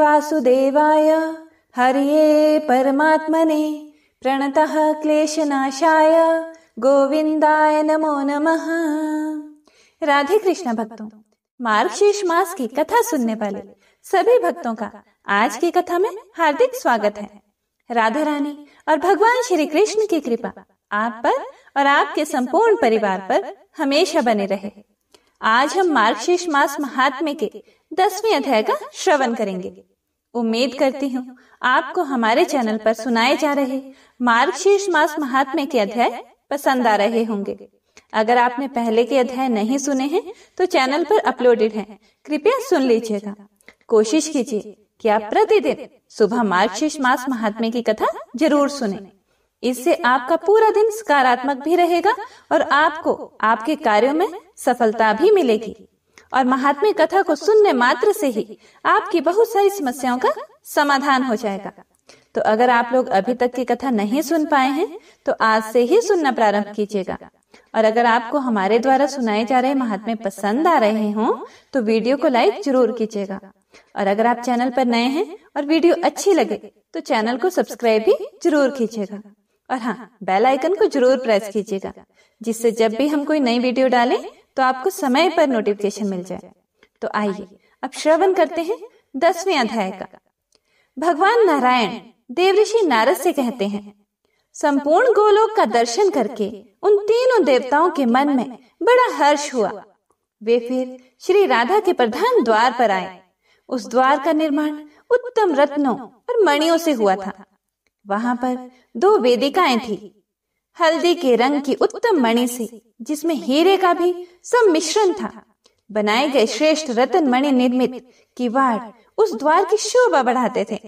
वासुदेवाय हरिये परमात्मने प्रणतः क्लेशनाशाय गोविंदाय नमो नमः राधे कृष्ण भक्तों मार्गशीर्ष मास की कथा सुनने वाले सभी भक्तों का आज की कथा में हार्दिक स्वागत है राधा रानी और भगवान श्री कृष्ण की कृपा आप पर और आपके संपूर्ण परिवार पर हमेशा बने रहे आज हम मार्गशीर्ष मास महात्म्य के दसवें अध्याय का श्रवण करेंगे उम्मीद करती हूँ आपको हमारे चैनल पर सुनाए जा रहे मार्गशीर्ष मास महात्म्य के अध्याय पसंद आ रहे होंगे अगर आपने पहले के अध्याय नहीं सुने हैं तो चैनल पर अपलोडेड हैं। कृपया सुन लीजिएगा कोशिश कीजिए कि आप प्रतिदिन सुबह मार्गशीर्ष मास महात्म्य की कथा जरूर सुने इससे आपका पूरा दिन सकारात्मक भी रहेगा और आपको आपके कार्यों में सफलता भी मिलेगी और महात्मा कथा को सुनने मात्र से ही आपकी बहुत सारी समस्याओं का समाधान हो जाएगा तो अगर आप लोग अभी तक की कथा नहीं सुन पाए हैं तो, तो आज से ही सुनना प्रारंभ कीजिएगा और अगर आपको हमारे द्वारा सुनाए जा रहे महात्मे पसंद आ रहे हो तो वीडियो को लाइक जरूर कीजिएगा और अगर आप चैनल पर नए हैं और वीडियो अच्छी लगे तो चैनल को सब्सक्राइब भी जरूर कीजिएगा और हाँ बेल हाँ, आइकन को जरूर प्रेस कीजिएगा जिससे जब भी हम कोई नई वीडियो डालें तो आपको समय पर नोटिफिकेशन मिल जाए तो, तो आइए अब श्रवण करते हैं दसवें अध्याय का भगवान नारायण देवऋषि नारद से कहते हैं संपूर्ण गोलोक का दर्शन करके उन तीनों देवताओं के मन में बड़ा हर्ष हुआ वे फिर श्री राधा के प्रधान द्वार पर आए उस द्वार का निर्माण उत्तम रत्नों और मणियों से हुआ था वहाँ पर दो वेदिकाएं थी हल्दी के रंग की उत्तम मणि से जिसमें हीरे का भी सब मिश्रण था बनाए गए श्रेष्ठ रतन मणि निर्मित किवाड़ उस द्वार की शोभा बढ़ाते थे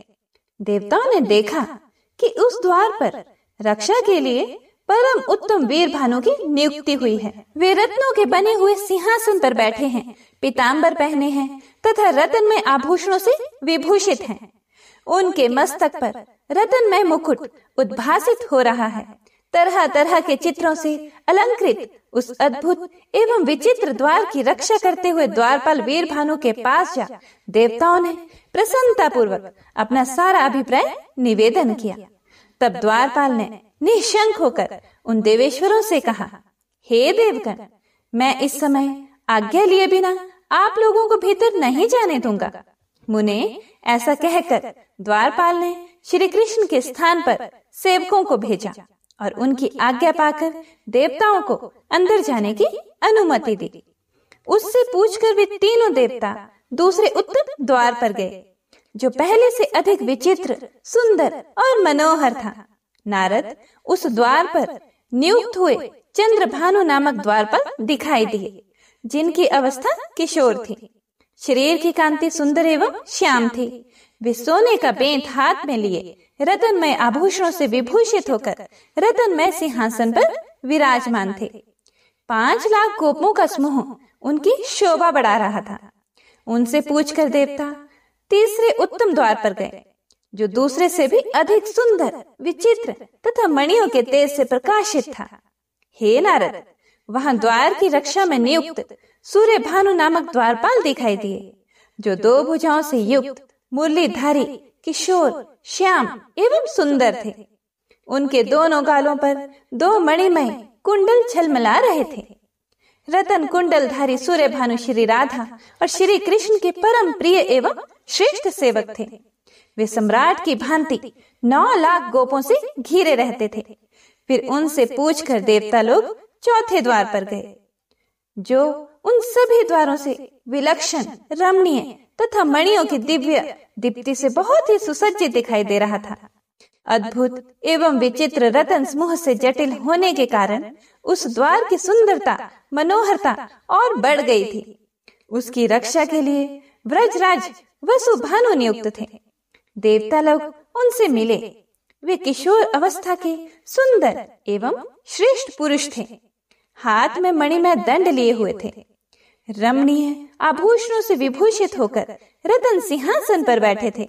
देवताओं ने देखा कि उस द्वार पर रक्षा के लिए परम उत्तम वीर भानु की नियुक्ति हुई है वे रत्नों के बने हुए सिंहासन पर बैठे हैं पीताम्बर पहने हैं तथा रतन में आभूषणों से विभूषित हैं। उनके मस्तक पर रतनमय मुकुट उद्भासित हो रहा है तरह तरह के चित्रों से अलंकृत उस अद्भुत एवं विचित्र द्वार की रक्षा करते हुए द्वारपाल वीर भानु के पास जा देवताओं ने प्रसन्नता पूर्वक अपना सारा अभिप्राय निवेदन किया तब द्वारपाल ने निशंक होकर उन देवेश्वरों से कहा हे देवगण मैं इस समय आज्ञा लिए बिना आप लोगों को भीतर नहीं जाने दूंगा मुने ऐसा कहकर द्वारपाल ने श्री कृष्ण के स्थान पर सेवकों को भेजा और उनकी आज्ञा पाकर देवताओं को अंदर जाने की अनुमति दी उससे पूछकर वे तीनों देवता दूसरे उत्तर द्वार पर गए जो पहले से अधिक विचित्र सुंदर और मनोहर था नारद उस द्वार पर नियुक्त हुए चंद्रभानु नामक द्वार पर दिखाई दिए जिनकी अवस्था किशोर थी शरीर की कांति सुंदर एवं श्याम थी वे सोने का बेंत हाथ में लिए रतनमय आभूषणों से विभूषित होकर रतनमय सिंहासन पर विराजमान थे पांच लाख गोपों का समूह उनकी शोभा बढ़ा रहा था उनसे पूछकर देवता तीसरे उत्तम द्वार पर गए जो दूसरे से भी अधिक सुंदर विचित्र तथा मणियों के तेज से प्रकाशित था हे नारद वहां द्वार की रक्षा में नियुक्त सूर्य भानु नामक द्वारपाल दिखाई दिए जो दो भुजाओं से युक्त मुरलीधारी किशोर श्याम एवं सुंदर थे उनके दोनों गालों पर दो मणिमय कुंडल छलमला रहे थे रतन धारी सूर्य भानु श्री राधा और श्री कृष्ण के परम प्रिय एवं श्रेष्ठ सेवक थे वे सम्राट की भांति नौ लाख गोपों से घिरे रहते थे फिर उनसे पूछकर देवता लोग चौथे द्वार पर गए जो उन सभी द्वारों से विलक्षण रमणीय तथा मणियों की दिव्य दीप्ति से बहुत ही सुसज्जित दिखाई दे रहा था अद्भुत एवं विचित्र रतन समूह से जटिल होने के कारण उस द्वार की सुंदरता मनोहरता और बढ़ गई थी उसकी रक्षा के लिए व्रजराज वसु भानु नियुक्त थे देवता लोग उनसे मिले वे किशोर अवस्था के सुंदर एवं श्रेष्ठ पुरुष थे हाथ में मणिमय दंड लिए हुए थे रमणीय आभूषणों से विभूषित होकर रतन सिंहासन पर बैठे थे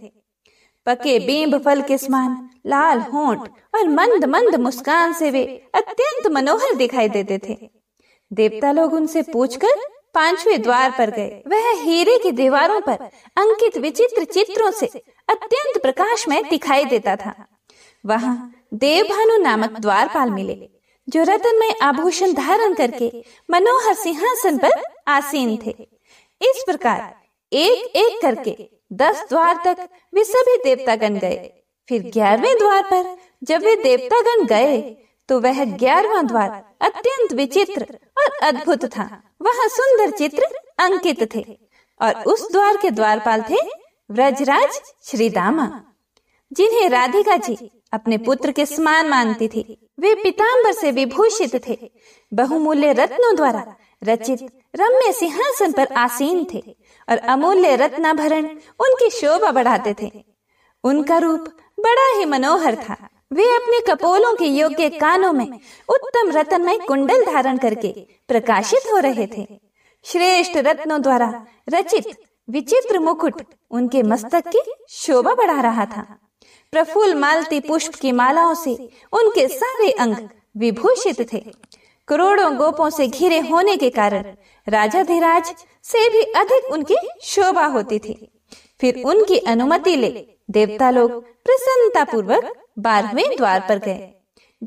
पके बेंब फल के समान लाल होंठ और मंद मंद मुस्कान से वे अत्यंत मनोहर दिखाई देते थे देवता लोग उनसे पूछकर पांचवे द्वार पर गए वह हीरे की दीवारों पर अंकित विचित्र चित्रों से अत्यंत प्रकाशमय दिखाई देता था वहाँ देवभानु नामक द्वारपाल मिले जो रतन में आभूषण धारण करके मनोहर सिंहासन पर आसीन थे इस प्रकार एक एक करके दस द्वार तक वे सभी देवतागण गए फिर ग्यारहवें द्वार पर जब वे देवतागण गए तो वह ग्यारहवा द्वार अत्यंत विचित्र और अद्भुत था वह सुंदर चित्र अंकित थे और उस द्वार के द्वारपाल थे व्रजराज श्रीदामा जिन्हें राधिका जी अपने पुत्र के समान मानती थी वे पीताम्बर से विभूषित थे बहुमूल्य रत्नों द्वारा रचित रम्य सिंहासन पर आसीन थे और अमूल्य रत्नाभरण उनकी शोभा बढ़ाते थे उनका रूप बड़ा ही मनोहर था वे अपने कपोलों के योग्य कानों में उत्तम में कुंडल धारण करके प्रकाशित हो रहे थे श्रेष्ठ रत्नों द्वारा रचित विचित्र मुकुट उनके मस्तक की शोभा बढ़ा रहा था प्रफुल मालती पुष्प की मालाओं से उनके सारे अंग विभूषित थे करोड़ों गोपों से घिरे होने के कारण राजा धीराज से भी अधिक उनकी शोभा होती थी फिर उनकी अनुमति ले देवता लोग प्रसन्नता पूर्वक बारहवें द्वार पर गए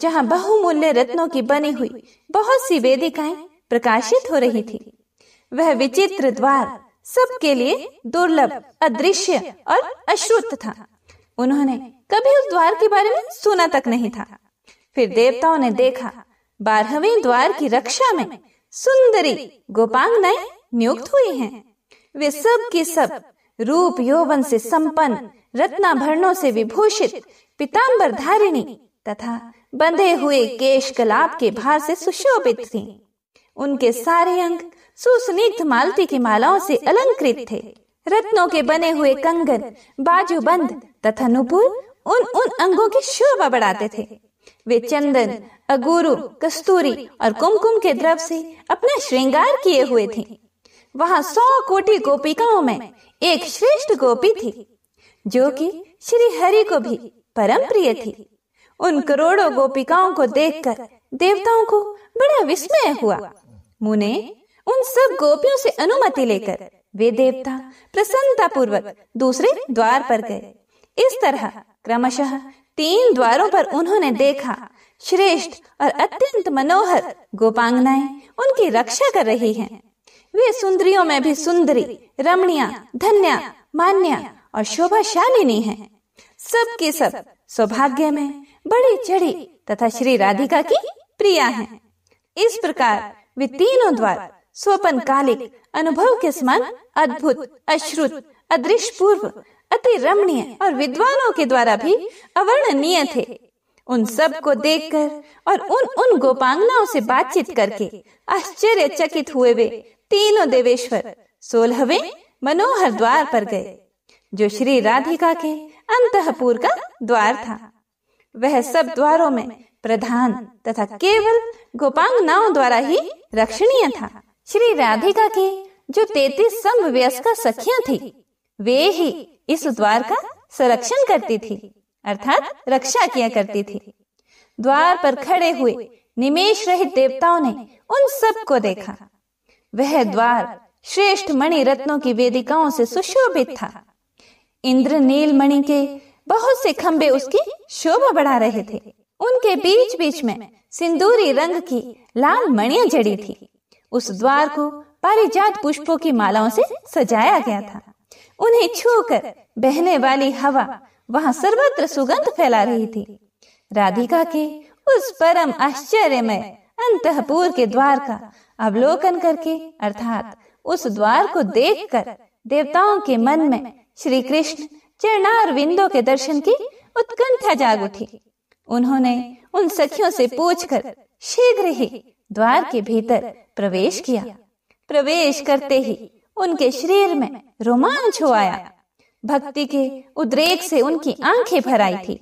जहाँ बहुमूल्य रत्नों की बनी हुई बहुत सी वेदिकाएं प्रकाशित हो रही थी वह विचित्र द्वार सबके लिए दुर्लभ अदृश्य और अश्रुत था उन्होंने कभी उस द्वार के बारे में सुना तक नहीं था फिर देवताओं ने देखा बारहवें द्वार की रक्षा में सुंदरी गोपांगनाएं नियुक्त हुई हैं। वे सब के सब रूप यौवन से संपन्न रत्नाभरणों से विभूषित पिताम्बर धारिणी तथा बंधे हुए केश कलाब के भार से सुशोभित थी उनके सारे अंग सुसनिग्ध मालती की मालाओं से अलंकृत थे रत्नों के बने हुए कंगन बाजूबंद तथा नुपुर उन उन अंगों की शोभा बढ़ाते थे वे चंदन अगुरु कस्तूरी और कुमकुम के द्रव से अपना श्रृंगार किए हुए थे वहाँ सौ कोटि गोपिकाओं में एक श्रेष्ठ गोपी थी जो कि श्री हरि को भी परम प्रिय थी उन करोड़ों गोपिकाओं को देखकर देवताओं को बड़ा विस्मय हुआ मुने उन सब गोपियों से अनुमति लेकर वे देवता प्रसन्नता पूर्वक दूसरे द्वार पर गए इस तरह क्रमशः तीन द्वारों पर उन्होंने देखा श्रेष्ठ और अत्यंत मनोहर गोपांगनाएं उनकी रक्षा कर रही हैं। वे सुंदरियों में भी सुंदरी रमणिया धन्या मान्या और शोभाशालिनी है सब सौभाग्य सब सौभाग्य में बड़ी चढ़ी तथा श्री राधिका की प्रिया है इस प्रकार वे तीनों द्वार स्वपन कालिक अनुभव के समान अद्भुत अश्रुत अदृश्य पूर्व अति रमणीय और विद्वानों के द्वारा भी अवर्णनीय थे उन सब को देखकर और उन उन गोपांगनाओं से बातचीत करके आश्चर्यचकित हुए वे तीनों देवेश्वर सोलहवें मनोहर द्वार पर गए जो श्री राधिका के अंतपुर का द्वार था वह सब द्वारों में प्रधान तथा केवल गोपांगनाओं द्वारा ही रक्षणीय था श्री राधिका के जो तैतीस सम व्यस्क सखियां थी वे ही इस द्वार का संरक्षण करती थी अर्थात रक्षा किया करती थी द्वार पर खड़े हुए निमेश रहित देवताओं ने उन सबको देखा वह द्वार श्रेष्ठ मणि रत्नों की वेदिकाओं से सुशोभित था इंद्र नील मणि के बहुत से खंबे उसकी शोभा बढ़ा रहे थे उनके बीच बीच में सिंदूरी रंग की लाल मणियां जड़ी थी उस द्वार को पारिजात पुष्पों की मालाओं से सजाया गया था उन्हें छूकर बहने वाली हवा वहां सर्वत्र सुगंध फैला रही थी राधिका के उस परम आश्चर्य में अंतपुर के द्वार का अवलोकन करके अर्थात उस द्वार को देखकर देवताओं के मन में श्री कृष्ण चरणार विंदो के दर्शन की उत्कंठा जाग उठी उन्होंने उन सखियों से पूछकर शीघ्र ही द्वार के भीतर प्रवेश किया प्रवेश करते ही उनके शरीर में रोमांच हो आया भक्ति के उद्रेक से उनकी आंखें भर आई थी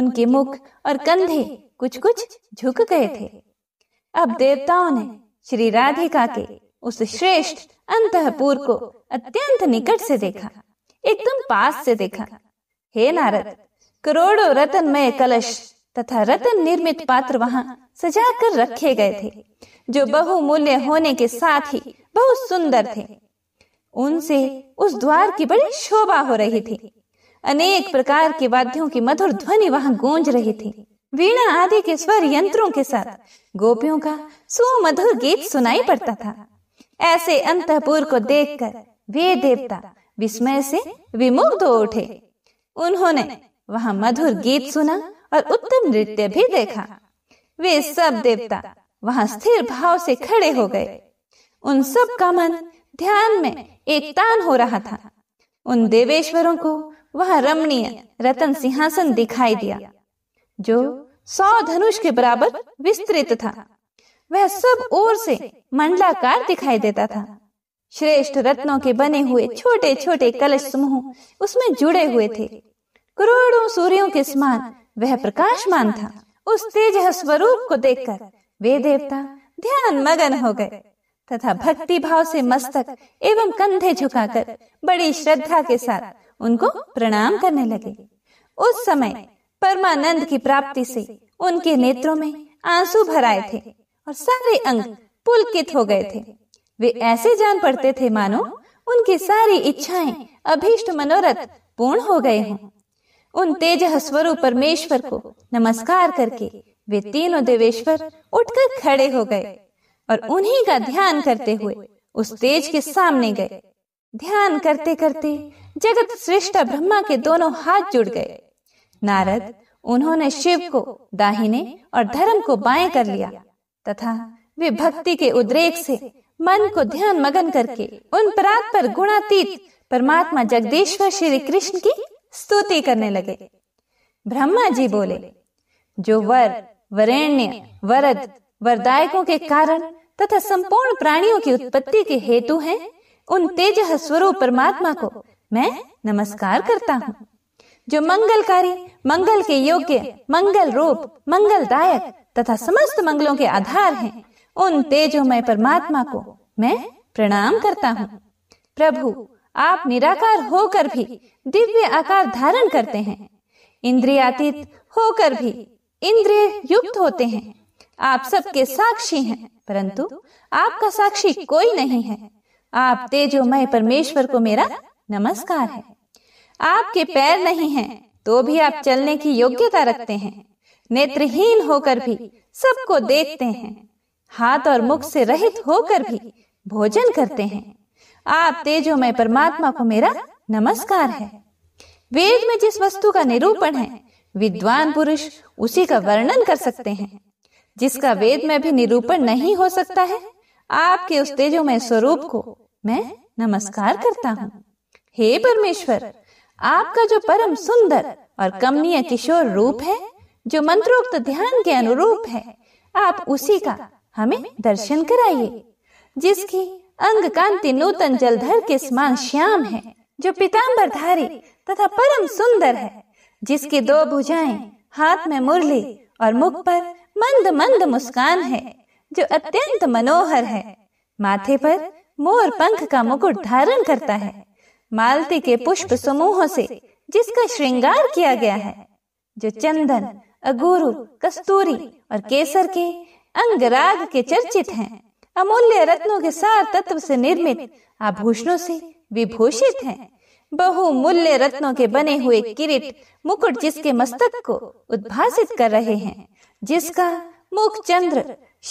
उनके मुख और कंधे कुछ कुछ झुक गए थे अब देवताओं ने श्री राधिका के उस श्रेष्ठ अंतपुर को अत्यंत निकट से देखा एकदम पास से देखा हे नारद करोड़ों रतनमय कलश तथा रतन निर्मित पात्र वहां सजा कर रखे गए थे जो बहुमूल्य होने के साथ ही बहुत सुंदर थे उनसे उस द्वार की बड़ी शोभा हो रही थी अनेक प्रकार के वाद्यों की मधुर ध्वनि वहां गूंज रही थी वीणा आदि के स्वर यंत्रों के साथ गोपियों का सुमधुर गीत सुनाई पड़ता था ऐसे अंतपुर को देखकर वे देवता विस्मय से विमुग्ध हो उठे उन्होंने वहां मधुर गीत सुना और उत्तम नृत्य भी देखा वे सब देवता वहां स्थिर भाव से खड़े हो गए उन सब का मन ध्यान में एक तान हो रहा था उन देवेश्वरों को वह रमणीय रतन सिंहासन दिखाई दिया जो सौ धनुष के बराबर विस्तृत था वह सब ओर से मंडलाकार दिखाई देता था श्रेष्ठ रत्नों के बने हुए छोटे छोटे कलश समूह उसमें जुड़े हुए थे करोड़ों सूर्यों के समान वह प्रकाशमान था उस तेज स्वरूप को देखकर वे देवता ध्यान मगन हो गए तथा भक्ति भाव से मस्तक एवं कंधे झुकाकर बड़ी श्रद्धा के साथ उनको प्रणाम करने लगे उस समय परमानंद की प्राप्ति से उनके नेत्रों में आंसू भर आए थे और सारे अंग पुलकित हो गए थे वे ऐसे जान पड़ते थे मानो उनकी सारी इच्छाएं अभीष्ट मनोरथ पूर्ण हो गए हों उन तेज स्वरूप परमेश्वर को नमस्कार करके वे तीनों देवेश्वर उठकर खड़े हो गए और उन्हीं का ध्यान करते हुए उस तेज के सामने गए ध्यान करते करते जगत श्रेष्ठ ब्रह्मा के दोनों हाथ जुड़ गए नारद उन्होंने शिव को दाहिने और धर्म को बाएं कर लिया तथा वे भक्ति के उद्रेक से मन को ध्यान मगन करके उन परात पर गुणातीत परमात्मा जगदीश्वर श्री कृष्ण की स्तुति करने लगे ब्रह्मा जी बोले जो वर वरेण्य वरद वरदायकों के कारण तथा संपूर्ण प्राणियों की उत्पत्ति के हेतु हैं उन तेज स्वरूप परमात्मा को मैं नमस्कार करता हूँ जो मंगलकारी मंगल के योग्य मंगल रूप मंगलदायक तथा समस्त मंगलों के आधार हैं उन तेजोमय परमात्मा को मैं प्रणाम करता हूँ प्रभु आप निराकार होकर भी दिव्य आकार धारण करते हैं इंद्रियातीत होकर भी इंद्रिय युक्त होते हैं आप सबके साक्षी हैं परंतु आपका साक्षी कोई नहीं है आप तेजोमय परमेश्वर को मेरा नमस्कार है आपके पैर नहीं हैं तो भी आप चलने की योग्यता रखते हैं नेत्रहीन होकर भी सबको देखते हैं हाथ और मुख से रहित होकर भी भोजन करते हैं आप तेजोमय परमात्मा को मेरा नमस्कार है वेद में जिस वस्तु का निरूपण है विद्वान पुरुष उसी का वर्णन कर सकते हैं जिसका वेद में भी निरूपण नहीं हो सकता है आपके उस तेजोमय स्वरूप को मैं नमस्कार करता हूँ हे परमेश्वर आपका जो परम सुंदर और कमनीय किशोर रूप है जो मंत्रोक्त ध्यान के अनुरूप है आप उसी का हमें दर्शन कराइए जिसकी अंग कांति नूतन जलधर के समान श्याम है जो पिताम्बर धारी तथा परम सुंदर है जिसकी दो भुजाएं हाथ में मुरली और मुख पर मंद मंद मुस्कान है जो अत्यंत मनोहर है माथे पर मोर पंख का मुकुट धारण करता है मालती के पुष्प समूहों से जिसका श्रृंगार किया गया है जो चंदन अगुरु कस्तूरी और केसर के अंगराग के चर्चित हैं अमूल्य रत्नों के सार तत्व से निर्मित आभूषणों से विभूषित हैं बहुमूल्य रत्नों के बने हुए किरीट मुकुट जिसके मस्तक को उद्भासित कर रहे हैं जिसका मुख चंद्र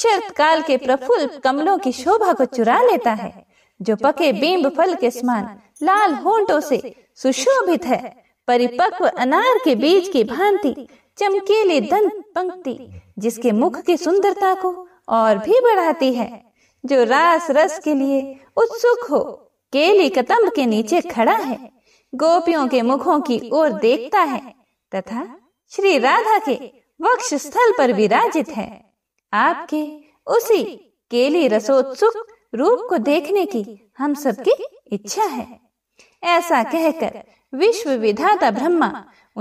शरत काल के प्रफुल्ल कमलों की शोभा को चुरा लेता है जो पके बिंब फल के समान लाल होंठों से सुशोभित है परिपक्व अनार के बीज की भांति चमकीले दंत पंक्ति जिसके मुख की सुंदरता को और भी बढ़ाती है जो रास रस के लिए उत्सुक हो केली कतम के नीचे खड़ा है गोपियों के मुखों की ओर देखता है तथा श्री राधा के वक्ष स्थल पर विराजित है आपके उसी केली रसोत्सुक रूप को देखने की हम सबकी इच्छा है ऐसा कहकर विश्व विधाता ब्रह्मा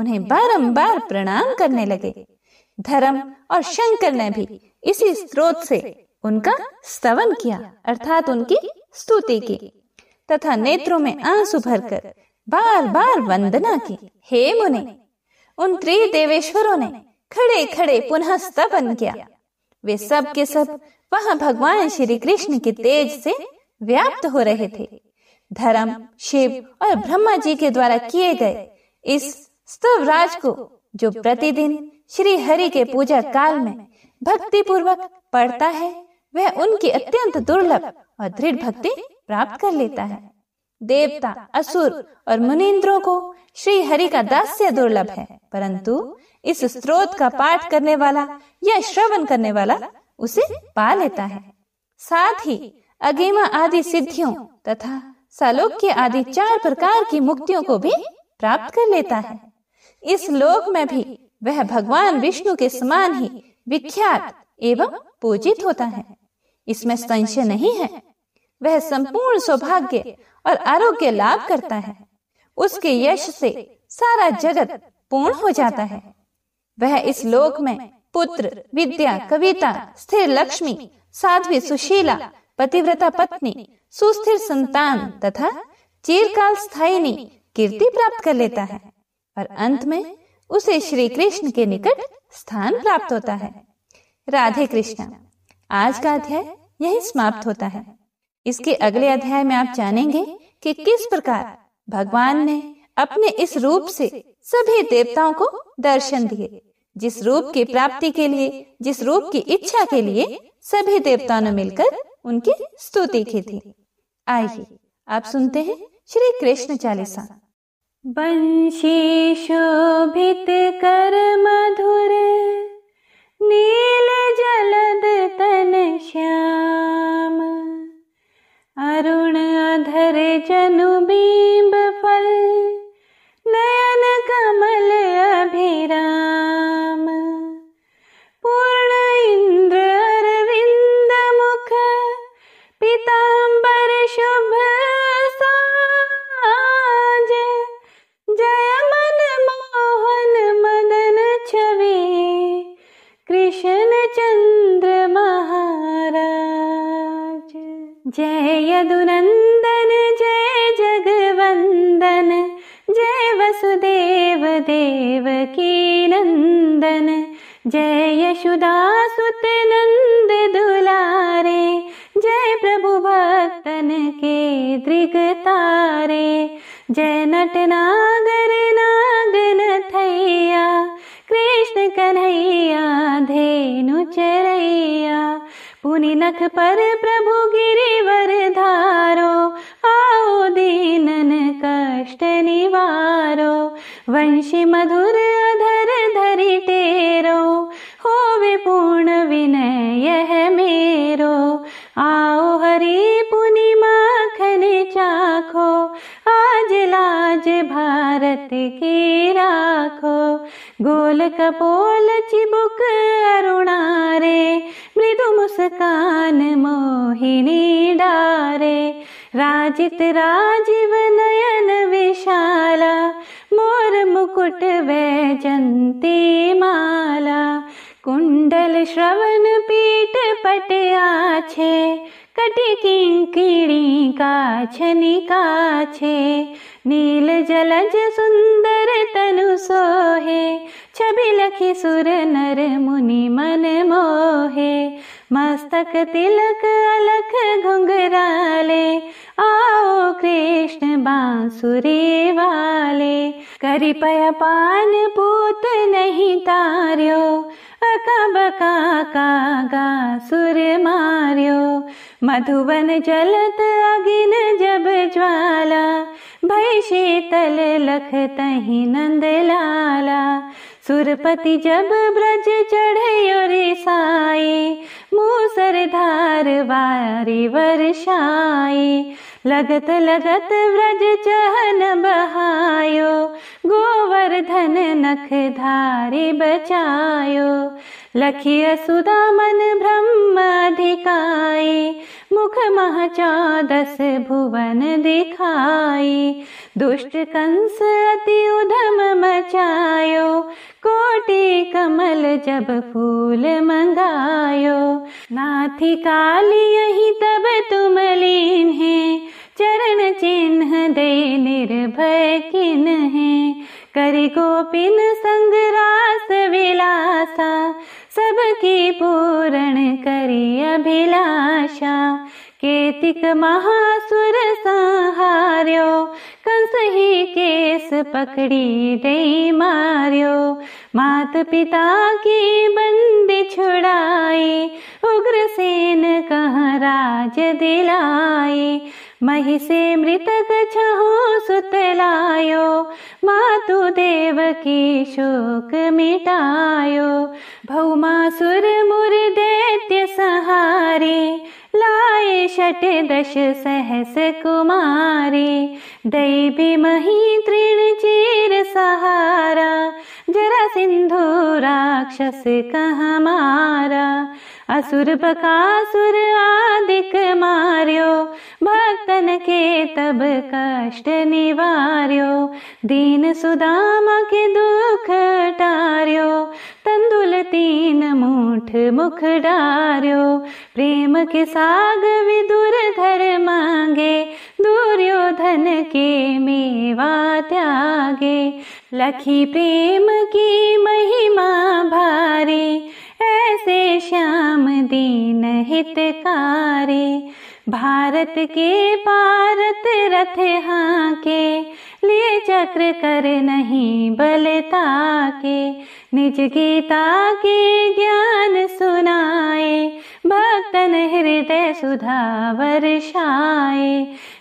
उन्हें बारंबार प्रणाम करने लगे धर्म और शंकर ने भी इसी स्रोत से उनका स्तवन किया अर्थात उनकी स्तुति की तथा नेत्रों में आंसू भरकर बार बार वंदना की हे मुनि उन त्रिदेवेश्वरों ने खड़े खड़े पुनः स्तवन किया वे सब के सब वहां भगवान श्री कृष्ण के तेज से व्याप्त हो रहे थे धर्म शिव और ब्रह्मा जी के द्वारा किए गए इस स्तव राज को जो प्रतिदिन श्री हरि के पूजा काल में भक्ति पूर्वक पढ़ता है वह उनकी अत्यंत दुर्लभ और दृढ़ भक्ति प्राप्त कर लेता है देवता असुर और मुनिंद्रों को श्री हरि का दास्य दुर्लभ है परंतु इस स्त्रोत का पाठ करने वाला या श्रवण करने वाला उसे पा लेता है साथ ही अगेमा आदि सिद्धियों तथा सालोक्य आदि चार प्रकार की मुक्तियों को भी प्राप्त कर लेता है इस लोक में भी वह भगवान विष्णु के समान ही विख्यात एवं पूजित होता है इसमें संशय नहीं है वह संपूर्ण सौभाग्य और आरोग्य लाभ करता है उसके यश से सारा जगत पूर्ण हो जाता है वह इस लोक में पुत्र विद्या कविता स्थिर लक्ष्मी साध्वी सुशीला पतिव्रता पत्नी सुस्थिर संतान तथा चिरकाल स्थायिनी कीर्ति प्राप्त कर लेता है और अंत में उसे श्री कृष्ण के निकट स्थान प्राप्त होता है राधे कृष्ण आज का अध्याय यही समाप्त होता है इसके अगले अध्याय में आप जानेंगे कि किस प्रकार भगवान ने अपने इस रूप से सभी देवताओं को दर्शन दिए जिस रूप की प्राप्ति के लिए जिस रूप की इच्छा के लिए सभी देवताओं ने मिलकर उनकी स्तुति की थी आइए आप सुनते हैं श्री कृष्ण चालीसा बंशी शोभित कर मधुर नील जलद तन श्याम अरुण अधर जनु बिंब फल नयन कमल अभिराम कन्हैया धेनु चरैया पुनि नख प्रभु गिरिवर धारो दीनन कष्ट निवारो वंशी मधु कपोल चिबुक अरुणारे मृदु मुस्कान मोहिनी डारे राजित राजीव नयन विशाला मोर मुकुट वैजंती माला कुंडल श्रवण पीट पट आछे कटी किंकिणी काछनी काछे नील जलज सुन्दर तनु सोहे छवि लखि सुर नर मुनि मन मोहे मस्तक तिलक अलख घुंगराले, आओ कृष्ण बासुरे वाले, करिपया पान पूत नहीं तार्यो, तारो कागा सुर मार्यो, मधुवन जलत अगिन जब ज्वाला शीतल लख तही नंद लाला साई मूसर धार वारि वर्षाई लगत लगत व्रज चहन बहायो गोवर्धन नख धारी बचायो सुदामन ब्रह्म ब्रह्मधिका मुख महचा दस भुवन दिखाई दुष्ट कंस अति उधम मचायो कोटि कमल जब फूल मंगायो नाथी काली यही तब तुम लीन है चरण चिन्ह दे निर्भय किन है करी गोपिन संगरा की पूर्ण करी अभिलाषा केतिक महासुर संहार्यो कंस ही केस पकड़ी दे मार्यो मात पिता की बंदी छुड़ाई उग्रसेन कह राज दिलाई महि से मृतक छहो सुत मातु देव की शोक मिटायो सुर मुर दैत्य सहारे लाए षट दश सहस कुमारी दैवी मही तृण चीर सहारा सिन्धो राक्षस कहमारा असुर पकासुर आदिक मार्यो भक्तन के तब कष्ट निवार्यो दीन सुदाम के दुख टार्यो तंदुल तीन मूठ मुख डार्यो प्रेम के साग विदुर घर मांगे दुर्योधन के मेवा त्यागे लखी प्रेम की महिमा भारे ऐसे श्याम दीन हितकारी भारत के भारत रथ हाँ के लिए चक्र कर नहीं बलता के निज गीता के ज्ञान सुनाए भक्तन हृदय सुधा वर्षाए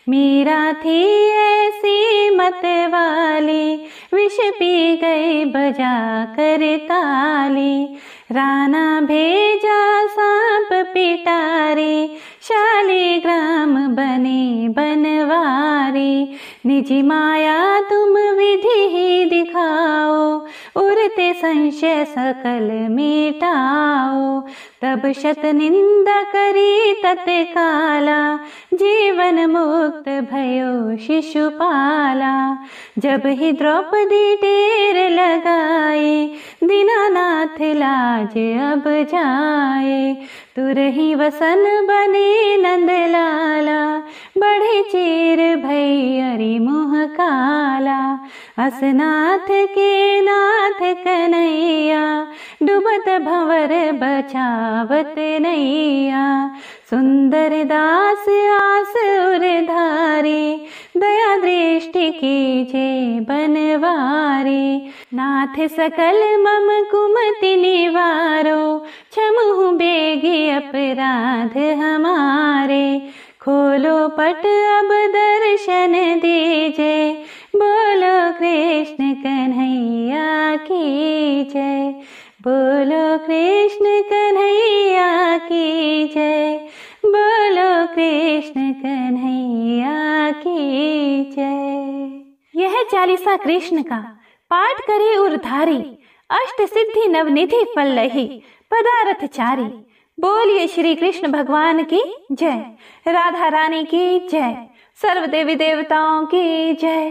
मीरा थी ऐसी मत वाली विष पी गई बजा कर ताली राना भेजा सांप पिटारी चाले ग्राम बने बनवारी निजी माया तुम विधि ही दिखाओ उड़ते संशय सकल मिटाओ तब शत निंदा करी तत्काला जीवन मुक्त भयो शिशुपाला जब ही द्रौपदी टेर लगाए दीनानाथ लाज अब जाए तुरही वसन बने नंदलाला बड़े चेर भई मोह काला अस नाथ के नाथ कन्हैया डुबत भंवर बचावत नैया सुंदर दास आस धारी दया दृष्टि की जे बनवारी नाथ सकल मम कुमति निवारो क्षमु बेगी अपराध हमारे खोलो पट अब दर्शन दीजे बोलो कृष्ण कन्हैया की जय बोलो कृष्ण कन्हैया की जय बोलो कृष्ण कन्हैया की जय यह चालीसा कृष्ण का पाठ करे उर्धारी अष्ट सिद्धि नवनिधि फल लही चारी बोलिए श्री कृष्ण भगवान की जय राधा रानी की जय सर्व देवी देवताओं की जय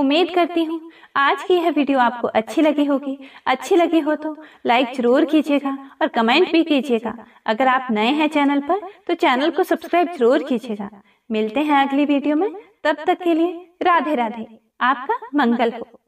उम्मीद करती हूँ आज की यह वीडियो आपको अच्छी लगी होगी अच्छी लगी हो तो लाइक जरूर कीजिएगा और कमेंट भी कीजिएगा अगर आप नए हैं चैनल पर तो चैनल को सब्सक्राइब जरूर कीजिएगा मिलते हैं अगली वीडियो में तब तक के लिए राधे राधे आपका मंगल हो